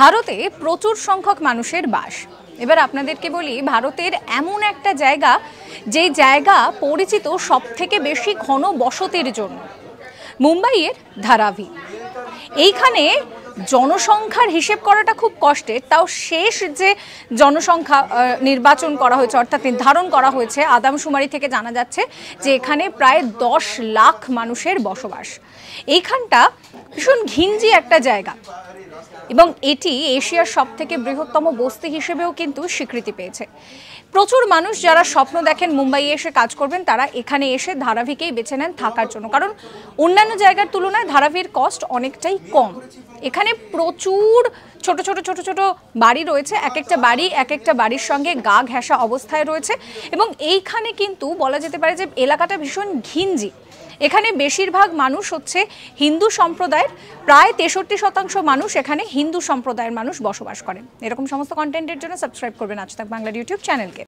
ভারতে প্রচুর সংখ্যক মানুষের বাস এবার আপনাদেরকে বলি ভারতের এমন একটা জায়গা যে জায়গা পরিচিত সব থেকে বেশি ঘন বসতির জন্য মুম্বাইয়ের ধারাভি এইখানে জনসংখ্যার হিসেব করাটা খুব কষ্টের তাও শেষ যে জনসংখ্যা নির্বাচন করা হয়েছে অর্থাৎ নির্ধারণ করা হয়েছে আদামশুমারি থেকে জানা যাচ্ছে যে এখানে প্রায় দশ লাখ মানুষের বসবাস এইখানটা ভীষণ ঘিঞ্জি একটা জায়গা এবং এটি এশিয়ার সবথেকে বৃহত্তম বস্তি হিসেবেও কিন্তু স্বীকৃতি পেয়েছে প্রচুর মানুষ যারা স্বপ্ন দেখেন মুম্বাই এসে কাজ করবেন তারা এখানে এসে ধারাভিকেই বেছে নেন থাকার জন্য কারণ অন্যান্য জায়গার তুলনায় ধারাভির কস্ট অনেকটাই কম এখানে প্রচুর ছোট ছোট ছোট ছোট বাড়ি রয়েছে এক একটা বাড়ি এক একটা বাড়ির সঙ্গে গা ঘেঁষা অবস্থায় রয়েছে এবং এইখানে কিন্তু বলা যেতে পারে যে এলাকাটা ভীষণ ঘিঞ্জি এখানে বেশিরভাগ মানুষ হচ্ছে হিন্দু সম্প্রদায়ের প্রায় তেষট্টি শতাংশ মানুষ এখানে হিন্দু সম্প্রদায়ের মানুষ বসবাস করেন এরকম সমস্ত কন্টেন্টের জন্য সাবস্ক্রাইব করবেন আজ তাক বাংলার ইউটিউব চ্যানেলকে